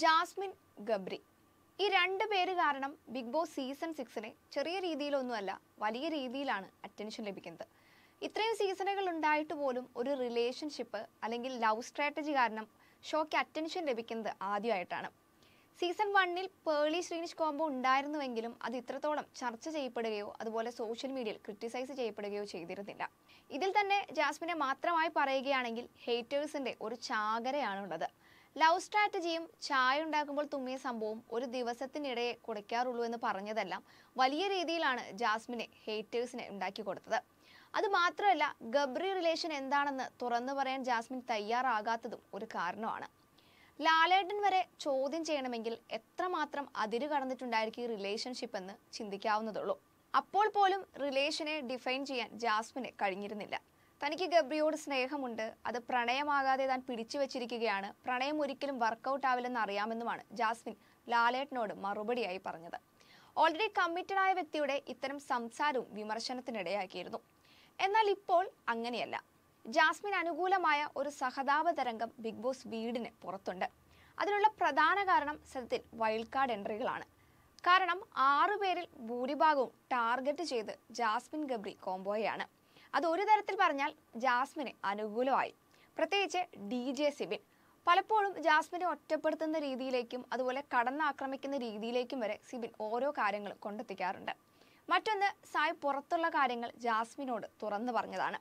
Jasmine Gabri ഈ രണ്ട് പേര് കാരണം ബിഗ് ബോസ് സീസൺ സിക്സിനെ ചെറിയ രീതിയിലൊന്നുമല്ല വലിയ രീതിയിലാണ് അറ്റൻഷൻ ലഭിക്കുന്നത് ഇത്രയും സീസണുകൾ ഉണ്ടായിട്ട് പോലും ഒരു റിലേഷൻഷിപ്പ് അല്ലെങ്കിൽ ലവ് സ്ട്രാറ്റജി കാരണം ഷോയ്ക്ക് അറ്റൻഷൻ ലഭിക്കുന്നത് ആദ്യമായിട്ടാണ് സീസൺ വണ്ണിൽ പേളി ശ്രീനിഷ് കോംബോ ഉണ്ടായിരുന്നുവെങ്കിലും അത് ഇത്രത്തോളം ചർച്ച ചെയ്യപ്പെടുകയോ അതുപോലെ സോഷ്യൽ മീഡിയയിൽ ക്രിറ്റിസൈസ് ചെയ്യപ്പെടുകയോ ചെയ്തിരുന്നില്ല ഇതിൽ തന്നെ ജാസ്മിനെ മാത്രമായി പറയുകയാണെങ്കിൽ ഹേറ്റേഴ്സിൻ്റെ ഒരു ചാകരയാണുള്ളത് ലവ് സ്ട്രാറ്റജിയും ചായ ഉണ്ടാക്കുമ്പോൾ തുമ്മിയ സംഭവം ഒരു ദിവസത്തിനിടെ കുടയ്ക്കാറുള്ളൂ എന്ന് പറഞ്ഞതെല്ലാം വലിയ രീതിയിലാണ് ജാസ്മിനെ ഹേറ്റേഴ്സിനെ ഉണ്ടാക്കി കൊടുത്തത് അത് മാത്രമല്ല ഗബ്രി റിലേഷൻ എന്താണെന്ന് തുറന്നു പറയാൻ ജാസ്മിൻ തയ്യാറാകാത്തതും ഒരു കാരണമാണ് ലാലേട്ടൻ വരെ ചോദ്യം ചെയ്യണമെങ്കിൽ എത്രമാത്രം അതിര് കടന്നിട്ടുണ്ടായിരിക്കും ഈ റിലേഷൻഷിപ്പ് എന്ന് ചിന്തിക്കാവുന്നതുള്ളൂ അപ്പോൾ പോലും റിലേഷനെ ഡിഫൈൻ ചെയ്യാൻ ജാസ്മിന് കഴിഞ്ഞിരുന്നില്ല തനിക്ക് ഗബ്രിയോട് സ്നേഹമുണ്ട് അത് പ്രണയമാകാതെ താൻ പിടിച്ചു വെച്ചിരിക്കുകയാണ് പ്രണയം ഒരിക്കലും വർക്കൗട്ട് ആവില്ലെന്ന് അറിയാമെന്നുമാണ് ജാസ്മിൻ ലാലേട്ടനോട് മറുപടിയായി പറഞ്ഞത് ഓൾറെഡി കമ്മിറ്റഡ് ആയ വ്യക്തിയുടെ ഇത്തരം സംസാരവും വിമർശനത്തിനിടയാക്കിയിരുന്നു എന്നാൽ ഇപ്പോൾ അങ്ങനെയല്ല ജാസ്മിൻ അനുകൂലമായ ഒരു സഹതാപ തരംഗം ബിഗ് ബോസ് വീടിന് പുറത്തുണ്ട് അതിനുള്ള പ്രധാന കാരണം സത്യത്തിൽ വൈൽഡ് കാർഡ് എൻട്രികളാണ് കാരണം ആറുപേരിൽ ഭൂരിഭാഗവും ടാർഗറ്റ് ചെയ്ത് ജാസ്മിൻ ഗബ്രി കോംബോയാണ് അത് ഒരു തരത്തിൽ പറഞ്ഞാൽ ജാസ്മിന് അനുകൂലമായി പ്രത്യേകിച്ച് ഡി ജെ സിബിൻ പലപ്പോഴും ജാസ്മിനെ ഒറ്റപ്പെടുത്തുന്ന രീതിയിലേക്കും അതുപോലെ കടന്നാക്രമിക്കുന്ന രീതിയിലേക്കും വരെ സിബിൻ ഓരോ കാര്യങ്ങളും കൊണ്ടെത്തിക്കാറുണ്ട് മറ്റൊന്ന് സായ് പുറത്തുള്ള കാര്യങ്ങൾ ജാസ്മിനോട് തുറന്നു പറഞ്ഞതാണ്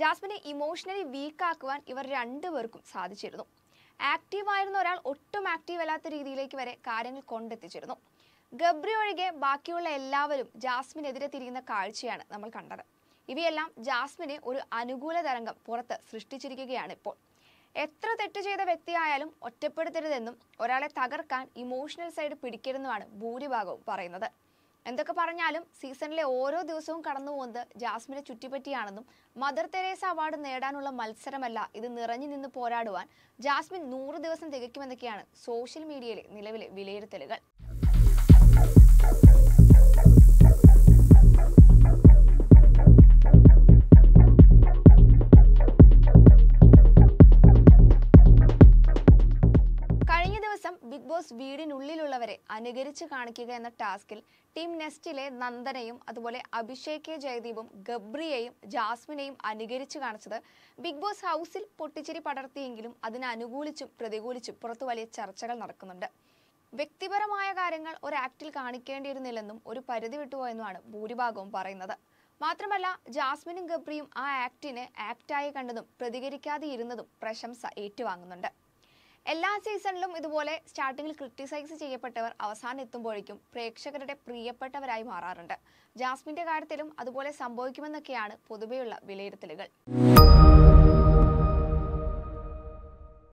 ജാസ്മിനെ ഇമോഷണലി വീക്കാക്കുവാൻ ഇവർ രണ്ടുപേർക്കും സാധിച്ചിരുന്നു ആയിരുന്ന ഒരാൾ ഒട്ടും ആക്റ്റീവ് അല്ലാത്ത രീതിയിലേക്ക് വരെ കാര്യങ്ങൾ കൊണ്ടെത്തിച്ചിരുന്നു ഗബ്രി ഒഴികെ ബാക്കിയുള്ള എല്ലാവരും ജാസ്മിനെതിരെ തിരിയുന്ന കാഴ്ചയാണ് നമ്മൾ കണ്ടത് ഇവയെല്ലാം ജാസ്മിന് ഒരു അനുകൂല തരംഗം പുറത്ത് സൃഷ്ടിച്ചിരിക്കുകയാണ് ഇപ്പോൾ എത്ര തെറ്റ് ചെയ്ത വ്യക്തിയായാലും ഒറ്റപ്പെടുത്തരുതെന്നും ഒരാളെ തകർക്കാൻ ഇമോഷണൽ സൈഡ് പിടിക്കരുതെന്നുമാണ് ഭൂരിഭാഗവും പറയുന്നത് എന്തൊക്കെ പറഞ്ഞാലും സീസണിലെ ഓരോ ദിവസവും കടന്നു പോകുന്നത് ജാസ്മിനെ ചുറ്റിപ്പറ്റിയാണെന്നും മദർ തെരേസ അവാർഡ് നേടാനുള്ള മത്സരമല്ല ഇത് നിറഞ്ഞു നിന്ന് പോരാടുവാൻ ജാസ്മിൻ നൂറ് ദിവസം തികയ്ക്കുമെന്നൊക്കെയാണ് സോഷ്യൽ മീഡിയയിലെ നിലവിലെ വിലയിരുത്തലുകൾ വീടിനുള്ളിലുള്ളവരെ അനുകരിച്ച് കാണിക്കുക എന്ന ടാസ്കിൽ ടീം നെസ്റ്റിലെ നന്ദനയും അതുപോലെ അഭിഷേക് കെ ജയദീപും ഗബ്രിയെയും ജാസ്മിനെയും അനുകരിച്ച് കാണിച്ചത് ബിഗ് ബോസ് ഹൗസിൽ പൊട്ടിച്ചിരി പടർത്തിയെങ്കിലും അതിനനുകൂലിച്ചും പ്രതികൂലിച്ചും പുറത്തു വലിയ ചർച്ചകൾ നടക്കുന്നുണ്ട് വ്യക്തിപരമായ കാര്യങ്ങൾ ഒരു ആക്ടിൽ കാണിക്കേണ്ടിയിരുന്നില്ലെന്നും ഒരു പരിധി വിട്ടുപോയെന്നുമാണ് ഭൂരിഭാഗവും പറയുന്നത് മാത്രമല്ല ജാസ്മിനും ഗബ്രിയും ആ ആക്ടിനെ ആക്റ്റായി കണ്ടതും പ്രതികരിക്കാതെ ഇരുന്നതും പ്രശംസ ഏറ്റുവാങ്ങുന്നുണ്ട് എല്ലാ സീസണിലും ഇതുപോലെ സ്റ്റാർട്ടിങ്ങിൽ ക്രിട്ടിസൈസ് ചെയ്യപ്പെട്ടവർ അവസാനം എത്തുമ്പോഴേക്കും പ്രേക്ഷകരുടെ പ്രിയപ്പെട്ടവരായി മാറാറുണ്ട് ജാസ്മിന്റെ കാര്യത്തിലും അതുപോലെ സംഭവിക്കുമെന്നൊക്കെയാണ് പൊതുവെയുള്ള വിലയിരുത്തലുകൾ